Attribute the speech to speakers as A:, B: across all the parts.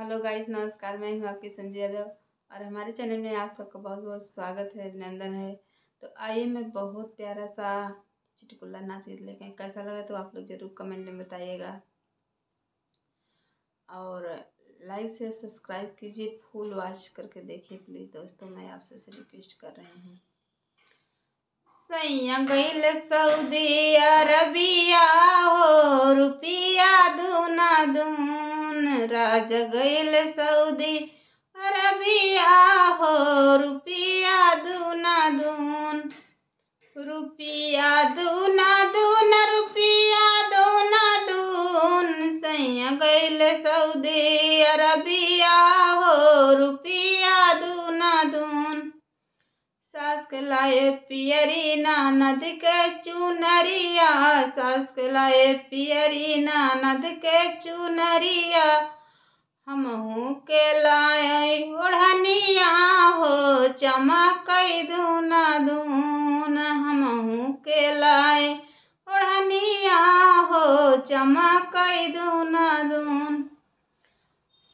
A: hello guys नमस्कार मैं हूँ आपकी संजय यादव और हमारे चैनल में आप सबका बहुत बहुत स्वागत है अभिनंदन है तो आइए मैं बहुत प्यारा सा चिटकुल्ला नाच गीत लेके कैसा लगा तो आप लोग ज़रूर कमेंट में बताइएगा और लाइक शेयर सब्सक्राइब कीजिए फुल वॉच करके देखिए प्लीज़ दोस्तों मैं आपसे उसे रिक्वेस्ट कर रही हूँ सैया गैल सऊदी अरबिया हो रुपिया दूना दू राज गेल सौदे अरबिया हो रुपिया दुना दून रुपिया दुना दून रुपिया दुना दून सैया गैल सौदे लाए पियरी ननद के चूनरिया सास लाए पियरी ननद के चूनरिया हमहू के लाए ओढ़निया हो चमक दूना दून हमहू के लाए ओढ़निया हो चमक दूना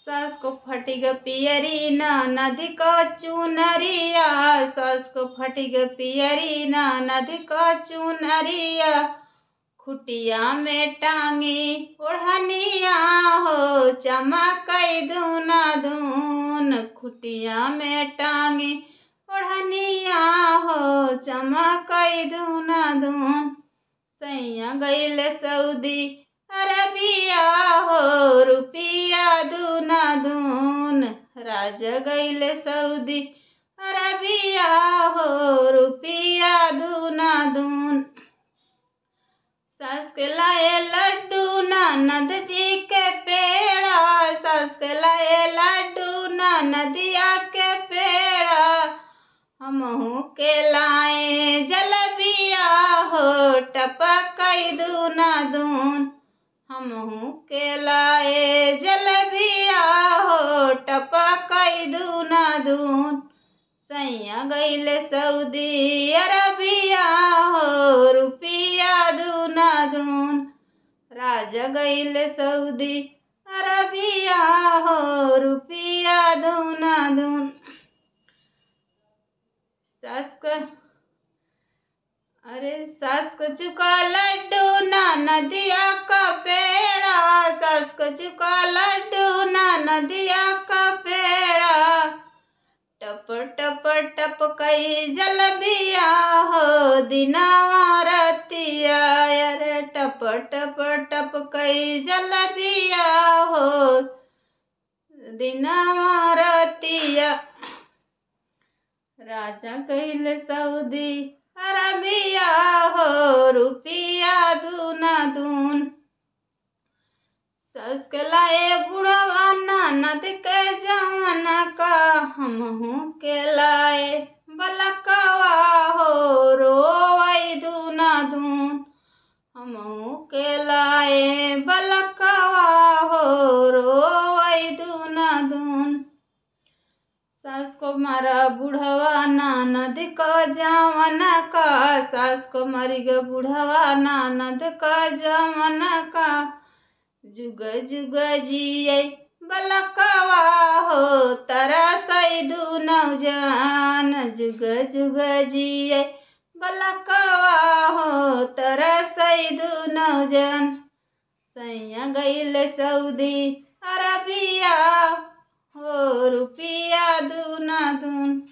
A: सास को फटिग पियरी न नदी का चुनरिया सास को फटिग पियरी न नदी का चुनरिया खुटिया में टांगी ओढ़निया हो चमक दूना दून खुटिया में टांगी ओढ़निया हो चमक दूना दून सैया गई सऊदी तोहर बिया हो रुपिया दूना दून राज गैल सऊदी अरबिया हो रुपिया दूना दून सस के लाए लड्डू ननद जी के पेड़ा सास के लाए लड्डू नदिया के पेड़ा हम के लाए जलबिया हो टपा मुँह के लाए जल भिया हो टपकई दूना दून सैया गईले सऊदी अरबिया हो रुपिया दूना दून राजा गईले सऊदी अरबिया हो रुपिया दूना दून सस्क अरे सस्क चुका लड्डू ना नदिया का लड्डू नदिया का पेड़ा टप टप टप कई जल बिया हो दिनावा रतिया अरे टप टप टप कई जल बिया हो दिनावा रतिया राजा कैल सऊदी अरबिया हो रुपिया दू ना दू फसकलाए बुढ़वा ननद के जवन का हम हूँ के लाए बलकवा हो रोवई धुन दून हम के लाए बलकवा हो रोवई धुन धुन सास को मारा बुढ़वा ननद का जवन का सास को मरी ग बुढ़वा ननद का जवन का जुग जुग जिए बलकवा हो तरसैदू नौजान जुग जुग जिए बलकवा हो तरसैदू नौजान सैया गैल सऊदी अरबिया हो रुपिया दूना दून